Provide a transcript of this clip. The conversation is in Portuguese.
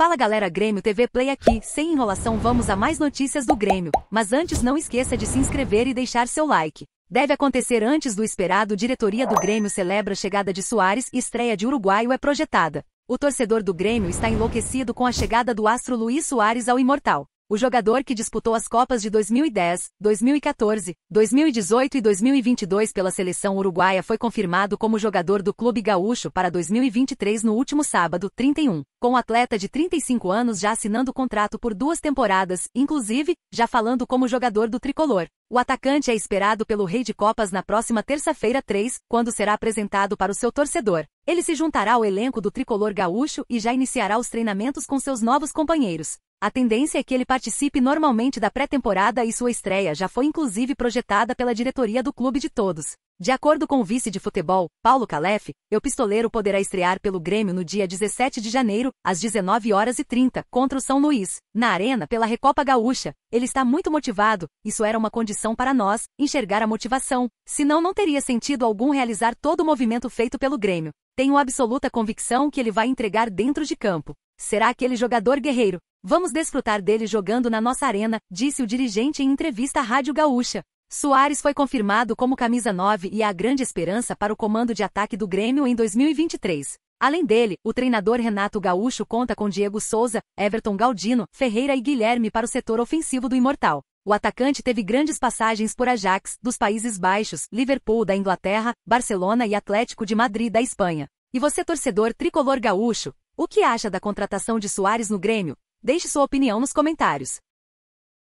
Fala galera Grêmio TV Play aqui, sem enrolação vamos a mais notícias do Grêmio, mas antes não esqueça de se inscrever e deixar seu like. Deve acontecer antes do esperado, diretoria do Grêmio celebra a chegada de Soares e estreia de uruguaio é projetada. O torcedor do Grêmio está enlouquecido com a chegada do astro Luiz Soares ao Imortal o jogador que disputou as Copas de 2010, 2014, 2018 e 2022 pela seleção uruguaia foi confirmado como jogador do Clube Gaúcho para 2023 no último sábado, 31, com o atleta de 35 anos já assinando contrato por duas temporadas, inclusive, já falando como jogador do tricolor. O atacante é esperado pelo Rei de Copas na próxima terça-feira 3, quando será apresentado para o seu torcedor. Ele se juntará ao elenco do tricolor gaúcho e já iniciará os treinamentos com seus novos companheiros. A tendência é que ele participe normalmente da pré-temporada e sua estreia já foi inclusive projetada pela diretoria do clube de todos. De acordo com o vice de futebol, Paulo Calef, o pistoleiro poderá estrear pelo Grêmio no dia 17 de janeiro, às 19 horas e 30, contra o São Luís, na arena pela Recopa Gaúcha. Ele está muito motivado, isso era uma condição para nós, enxergar a motivação, senão não teria sentido algum realizar todo o movimento feito pelo Grêmio. Tenho absoluta convicção que ele vai entregar dentro de campo. Será aquele jogador guerreiro. Vamos desfrutar dele jogando na nossa arena, disse o dirigente em entrevista à Rádio Gaúcha. Soares foi confirmado como camisa 9 e a grande esperança para o comando de ataque do Grêmio em 2023. Além dele, o treinador Renato Gaúcho conta com Diego Souza, Everton Galdino, Ferreira e Guilherme para o setor ofensivo do Imortal. O atacante teve grandes passagens por Ajax, dos Países Baixos, Liverpool da Inglaterra, Barcelona e Atlético de Madrid da Espanha. E você torcedor tricolor gaúcho, o que acha da contratação de Soares no Grêmio? Deixe sua opinião nos comentários.